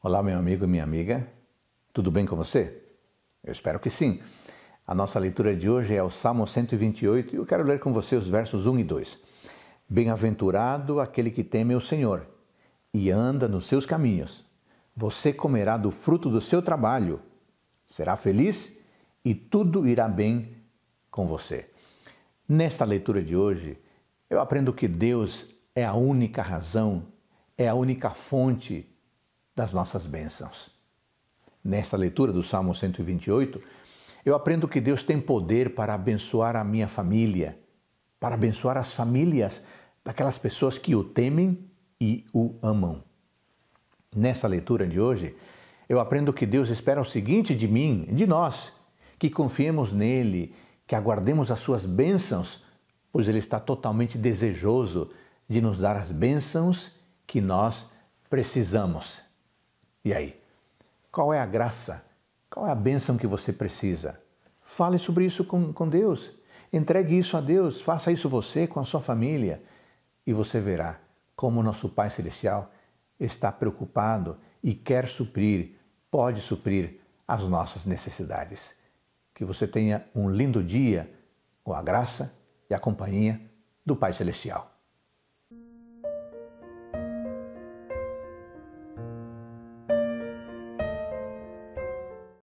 Olá, meu amigo e minha amiga, tudo bem com você? Eu espero que sim. A nossa leitura de hoje é o Salmo 128 e eu quero ler com você os versos 1 e 2. Bem-aventurado aquele que teme o Senhor e anda nos seus caminhos. Você comerá do fruto do seu trabalho, será feliz e tudo irá bem com você. Nesta leitura de hoje, eu aprendo que Deus é a única razão, é a única fonte das nossas bênçãos. Nesta leitura do Salmo 128, eu aprendo que Deus tem poder para abençoar a minha família, para abençoar as famílias daquelas pessoas que o temem e o amam. Nesta leitura de hoje, eu aprendo que Deus espera o seguinte de mim, de nós, que confiemos nele, que aguardemos as suas bênçãos, pois ele está totalmente desejoso de nos dar as bênçãos que nós precisamos. E aí? Qual é a graça? Qual é a bênção que você precisa? Fale sobre isso com, com Deus. Entregue isso a Deus. Faça isso você com a sua família. E você verá como nosso Pai Celestial está preocupado e quer suprir, pode suprir as nossas necessidades. Que você tenha um lindo dia com a graça e a companhia do Pai Celestial.